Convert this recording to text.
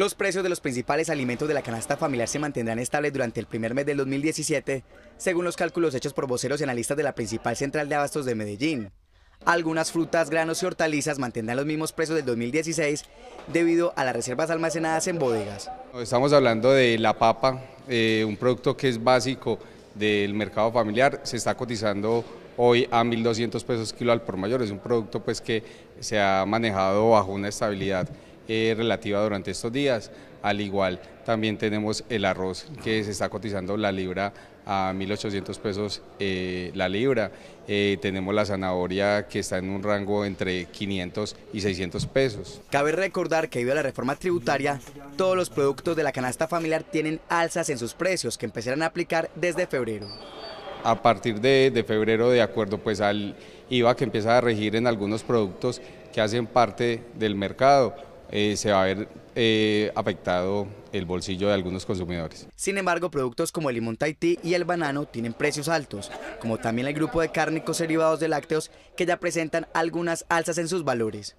Los precios de los principales alimentos de la canasta familiar se mantendrán estables durante el primer mes del 2017, según los cálculos hechos por voceros la analistas de la principal central de abastos de Medellín. Algunas frutas, granos y hortalizas mantendrán los mismos precios del 2016 debido a las reservas almacenadas en bodegas. Estamos hablando de la papa, eh, un producto que es básico del mercado familiar, se está cotizando hoy a 1.200 pesos kilo al por mayor, es un producto pues que se ha manejado bajo una estabilidad eh, relativa durante estos días. Al igual, también tenemos el arroz que se está cotizando la libra a 1.800 pesos eh, la libra. Eh, tenemos la zanahoria que está en un rango entre 500 y 600 pesos. Cabe recordar que debido a la reforma tributaria, todos los productos de la canasta familiar tienen alzas en sus precios que empezarán a aplicar desde febrero a partir de, de, febrero de acuerdo pues al IVA que empieza a regir en algunos productos que hacen parte del mercado. Eh, se va a haber eh, afectado el bolsillo de algunos consumidores. Sin embargo, productos como el limón Tahití y el banano tienen precios altos, como también el grupo de cárnicos derivados de lácteos que ya presentan algunas alzas en sus valores.